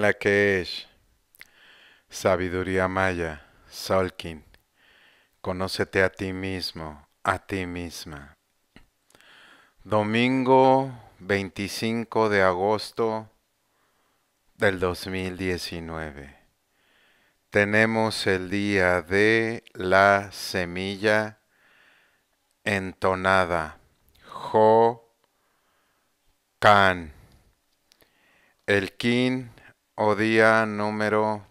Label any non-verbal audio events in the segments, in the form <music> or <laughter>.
la que es sabiduría maya, solkin, conócete a ti mismo, a ti misma. Domingo 25 de agosto del 2019. Tenemos el día de la semilla entonada. Jo kan El kin o día número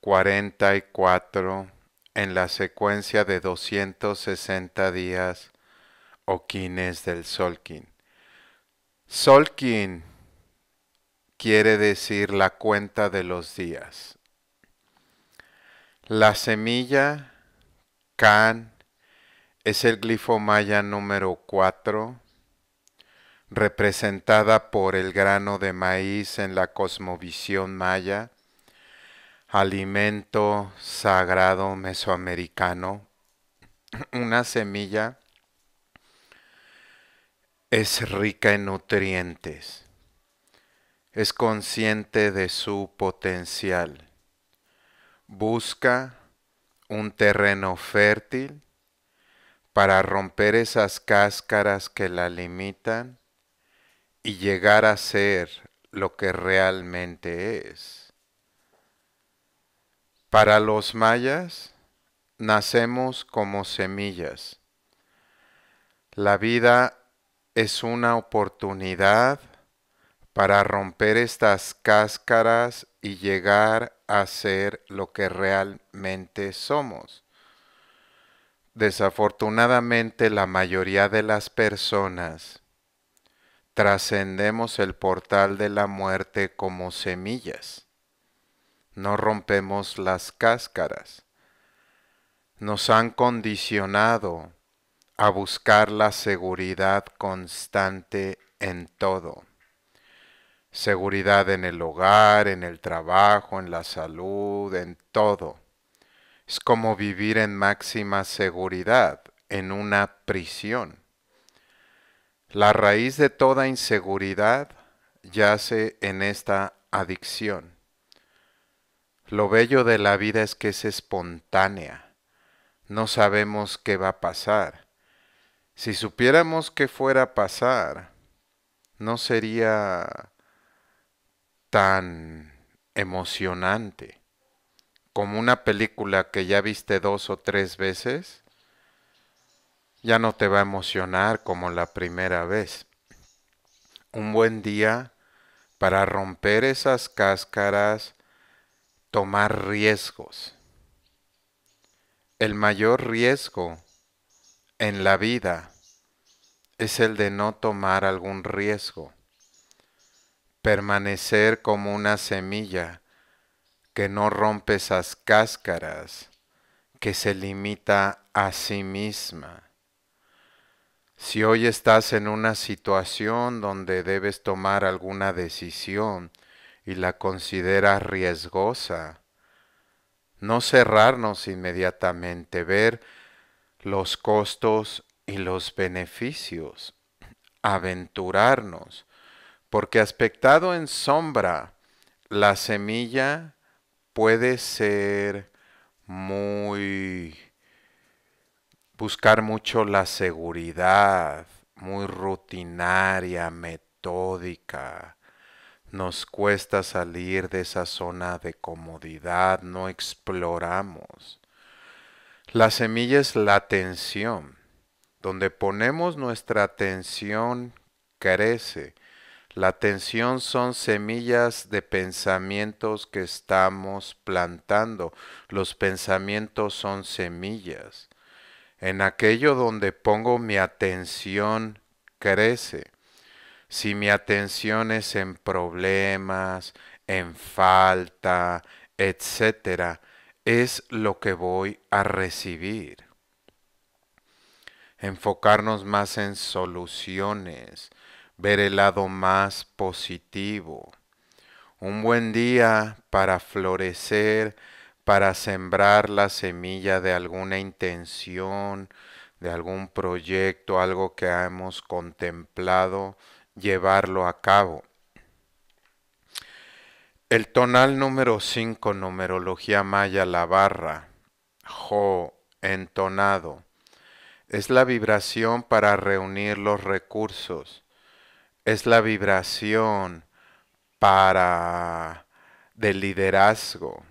44 en la secuencia de 260 días o quines del Solkin. Solkin quiere decir la cuenta de los días. La semilla can, es el glifomaya número 4 representada por el grano de maíz en la cosmovisión maya, alimento sagrado mesoamericano, <clears throat> una semilla es rica en nutrientes, es consciente de su potencial, busca un terreno fértil para romper esas cáscaras que la limitan y llegar a ser lo que realmente es. Para los mayas, nacemos como semillas. La vida es una oportunidad para romper estas cáscaras y llegar a ser lo que realmente somos. Desafortunadamente la mayoría de las personas trascendemos el portal de la muerte como semillas. No rompemos las cáscaras. Nos han condicionado a buscar la seguridad constante en todo. Seguridad en el hogar, en el trabajo, en la salud, en todo. Es como vivir en máxima seguridad, en una prisión la raíz de toda inseguridad yace en esta adicción. Lo bello de la vida es que es espontánea. No sabemos qué va a pasar. Si supiéramos qué fuera a pasar, no sería tan emocionante como una película que ya viste dos o tres veces ya no te va a emocionar como la primera vez. Un buen día para romper esas cáscaras, tomar riesgos. El mayor riesgo en la vida es el de no tomar algún riesgo, permanecer como una semilla que no rompe esas cáscaras, que se limita a sí misma si hoy estás en una situación donde debes tomar alguna decisión y la consideras riesgosa, no cerrarnos inmediatamente, ver los costos y los beneficios, aventurarnos, porque aspectado en sombra, la semilla puede ser muy buscar mucho la seguridad, muy rutinaria, metódica. Nos cuesta salir de esa zona de comodidad, no exploramos. La semilla es la atención. Donde ponemos nuestra atención crece. La atención son semillas de pensamientos que estamos plantando. Los pensamientos son semillas. En aquello donde pongo mi atención crece. Si mi atención es en problemas, en falta, etc., es lo que voy a recibir. Enfocarnos más en soluciones, ver el lado más positivo. Un buen día para florecer para sembrar la semilla de alguna intención, de algún proyecto, algo que hemos contemplado, llevarlo a cabo. El tonal número 5, numerología maya, la barra, jo, entonado, es la vibración para reunir los recursos, es la vibración para de liderazgo,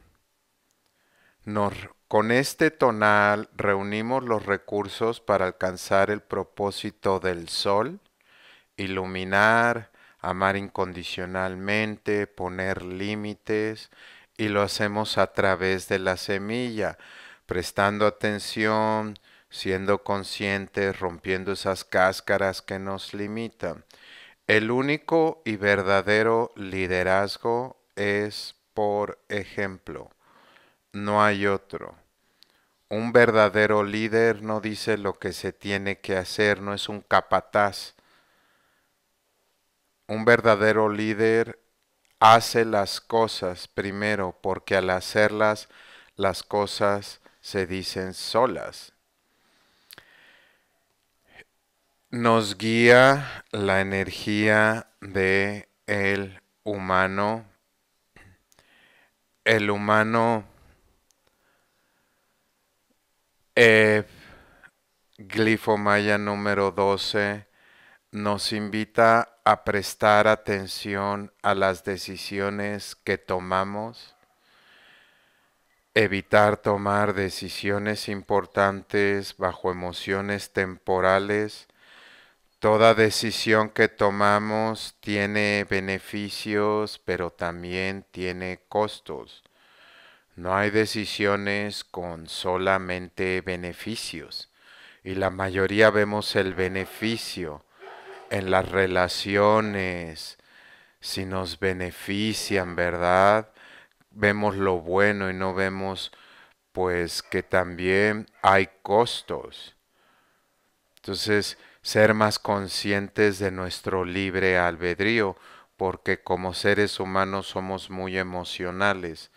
con este tonal reunimos los recursos para alcanzar el propósito del sol, iluminar, amar incondicionalmente, poner límites, y lo hacemos a través de la semilla, prestando atención, siendo conscientes, rompiendo esas cáscaras que nos limitan. El único y verdadero liderazgo es por ejemplo no hay otro. Un verdadero líder no dice lo que se tiene que hacer, no es un capataz. Un verdadero líder hace las cosas primero porque al hacerlas las cosas se dicen solas. Nos guía la energía de el humano. El humano eh, Glifo Maya número 12 nos invita a prestar atención a las decisiones que tomamos, evitar tomar decisiones importantes bajo emociones temporales. Toda decisión que tomamos tiene beneficios, pero también tiene costos. No hay decisiones con solamente beneficios. Y la mayoría vemos el beneficio en las relaciones. Si nos benefician, ¿verdad? Vemos lo bueno y no vemos pues que también hay costos. Entonces, ser más conscientes de nuestro libre albedrío, porque como seres humanos somos muy emocionales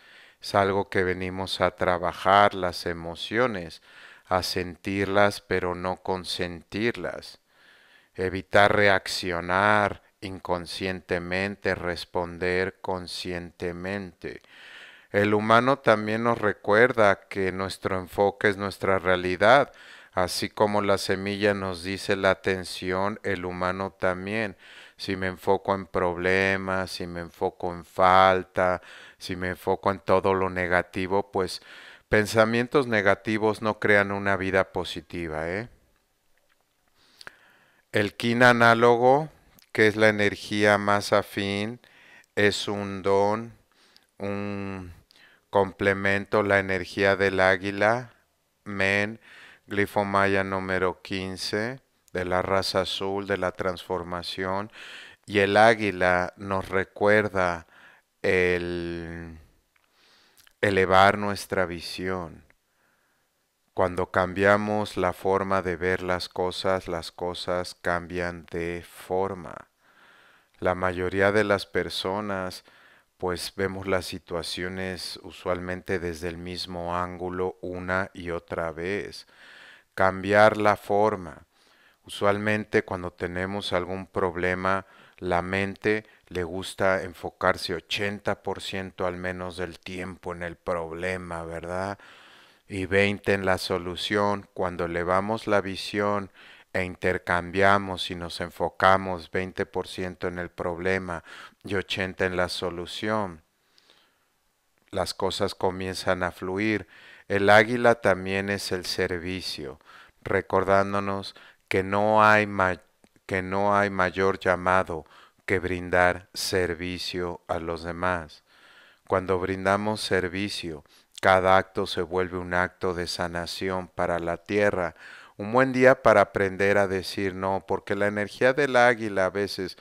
es algo que venimos a trabajar las emociones, a sentirlas pero no consentirlas. Evitar reaccionar inconscientemente, responder conscientemente. El humano también nos recuerda que nuestro enfoque es nuestra realidad. Así como la semilla nos dice la atención, el humano también si me enfoco en problemas, si me enfoco en falta, si me enfoco en todo lo negativo, pues pensamientos negativos no crean una vida positiva. ¿eh? El kin análogo, que es la energía más afín, es un don, un complemento, la energía del águila, men, glifomaya número 15 de la raza azul, de la transformación. Y el águila nos recuerda el elevar nuestra visión. Cuando cambiamos la forma de ver las cosas, las cosas cambian de forma. La mayoría de las personas pues vemos las situaciones usualmente desde el mismo ángulo una y otra vez. Cambiar la forma. Usualmente cuando tenemos algún problema, la mente le gusta enfocarse 80% al menos del tiempo en el problema, ¿verdad? Y 20 en la solución. Cuando elevamos la visión e intercambiamos y nos enfocamos 20% en el problema y 80 en la solución, las cosas comienzan a fluir. El águila también es el servicio, recordándonos que no hay, que no hay mayor llamado que brindar servicio a los demás. Cuando brindamos servicio, cada acto se vuelve un acto de sanación para la tierra, un buen día para aprender a decir no, porque la energía del águila a veces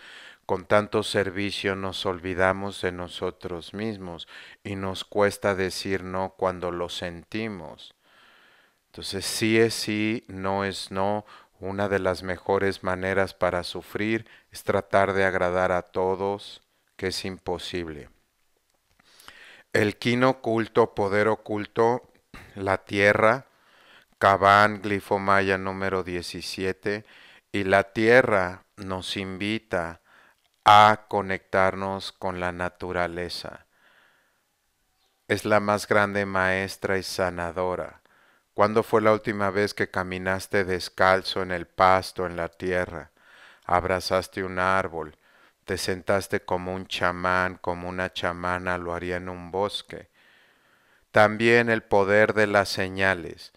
con tanto servicio nos olvidamos de nosotros mismos y nos cuesta decir no cuando lo sentimos. Entonces sí es sí, no es no, una de las mejores maneras para sufrir es tratar de agradar a todos, que es imposible. El quino oculto, poder oculto, la tierra, Cabán, glifomaya número 17, y la tierra nos invita a conectarnos con la naturaleza. Es la más grande maestra y sanadora ¿Cuándo fue la última vez que caminaste descalzo en el pasto, en la tierra? Abrazaste un árbol, te sentaste como un chamán, como una chamana lo haría en un bosque. También el poder de las señales.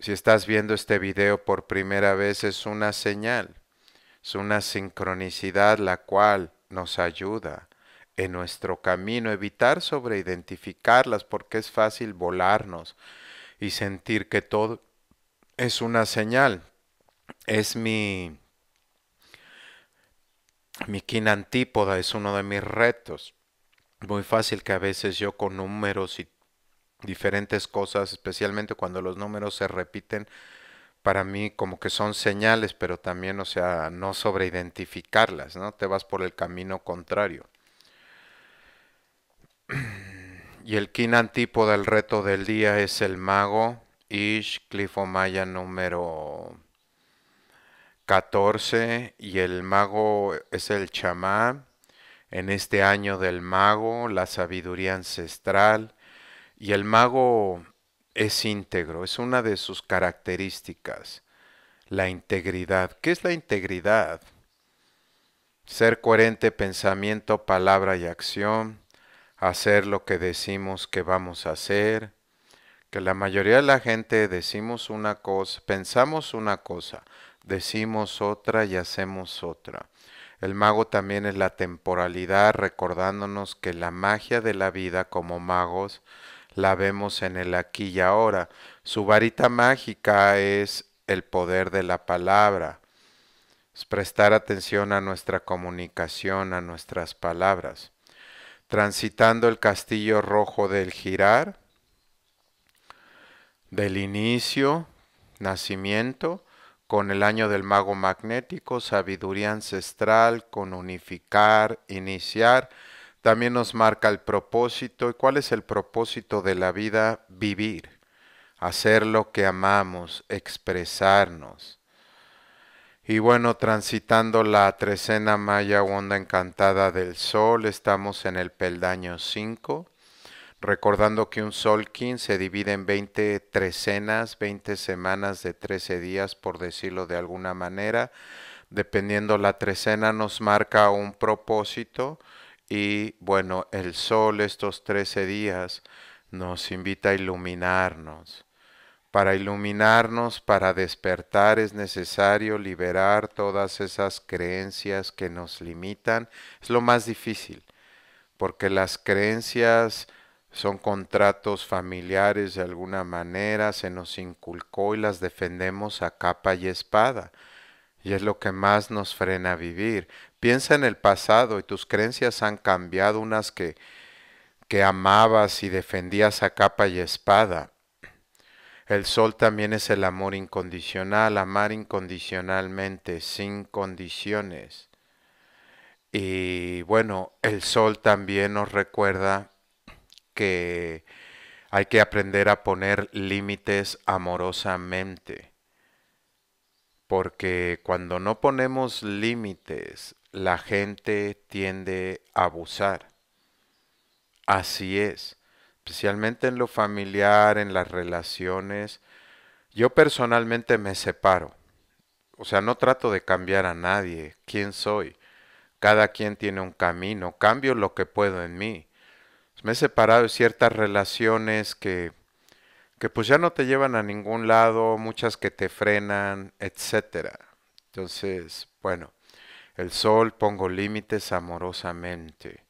Si estás viendo este video por primera vez es una señal, es una sincronicidad la cual nos ayuda en nuestro camino, evitar sobreidentificarlas porque es fácil volarnos y sentir que todo es una señal. Es mi, mi antípoda, es uno de mis retos. Muy fácil que a veces yo con números y diferentes cosas, especialmente cuando los números se repiten, para mí como que son señales, pero también, o sea, no sobreidentificarlas, ¿no? Te vas por el camino contrario. <clears throat> Y el Kinantipo del reto del día es el mago Ish Clifomaya número 14 y el mago es el chamán. En este año del mago, la sabiduría ancestral y el mago es íntegro, es una de sus características, la integridad. ¿Qué es la integridad? Ser coherente pensamiento, palabra y acción hacer lo que decimos que vamos a hacer, que la mayoría de la gente decimos una cosa, pensamos una cosa, decimos otra y hacemos otra. El mago también es la temporalidad, recordándonos que la magia de la vida como magos la vemos en el aquí y ahora. Su varita mágica es el poder de la palabra. Es prestar atención a nuestra comunicación, a nuestras palabras transitando el castillo rojo del girar, del inicio, nacimiento, con el año del mago magnético, sabiduría ancestral, con unificar, iniciar, también nos marca el propósito. ¿Y cuál es el propósito de la vida? Vivir, hacer lo que amamos, expresarnos, y bueno, transitando la trecena maya onda encantada del sol, estamos en el peldaño 5, recordando que un solkin se divide en 20 trecenas, 20 semanas de 13 días, por decirlo de alguna manera. Dependiendo la trecena nos marca un propósito y bueno, el sol estos 13 días nos invita a iluminarnos para iluminarnos, para despertar, es necesario liberar todas esas creencias que nos limitan. Es lo más difícil, porque las creencias son contratos familiares de alguna manera, se nos inculcó y las defendemos a capa y espada. Y es lo que más nos frena a vivir. Piensa en el pasado y tus creencias han cambiado, unas que, que amabas y defendías a capa y espada, el sol también es el amor incondicional, amar incondicionalmente, sin condiciones. Y bueno, el sol también nos recuerda que hay que aprender a poner límites amorosamente. Porque cuando no ponemos límites, la gente tiende a abusar. Así es especialmente en lo familiar, en las relaciones. Yo personalmente me separo. O sea, no trato de cambiar a nadie, quién soy. Cada quien tiene un camino, cambio lo que puedo en mí. Me he separado de ciertas relaciones que, que pues ya no te llevan a ningún lado, muchas que te frenan, etcétera, Entonces, bueno, el sol pongo límites amorosamente.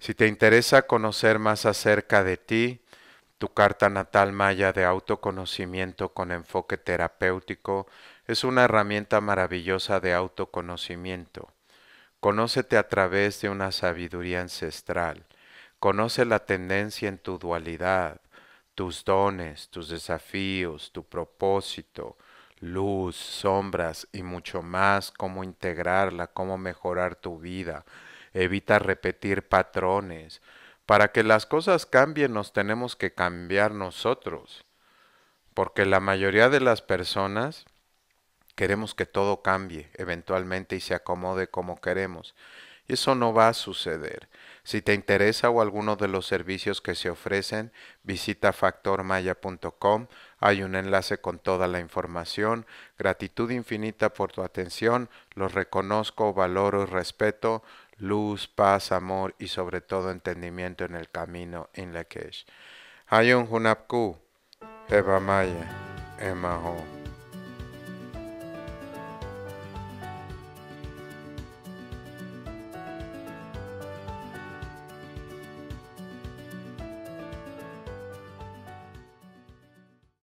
Si te interesa conocer más acerca de ti, tu carta natal maya de autoconocimiento con enfoque terapéutico es una herramienta maravillosa de autoconocimiento. Conócete a través de una sabiduría ancestral. Conoce la tendencia en tu dualidad, tus dones, tus desafíos, tu propósito, luz, sombras y mucho más, cómo integrarla, cómo mejorar tu vida, evita repetir patrones. Para que las cosas cambien nos tenemos que cambiar nosotros, porque la mayoría de las personas queremos que todo cambie eventualmente y se acomode como queremos. Y eso no va a suceder. Si te interesa o alguno de los servicios que se ofrecen, visita factormaya.com. Hay un enlace con toda la información. Gratitud infinita por tu atención. Los reconozco, valoro y respeto luz, paz, amor y sobre todo entendimiento en el camino en la que es.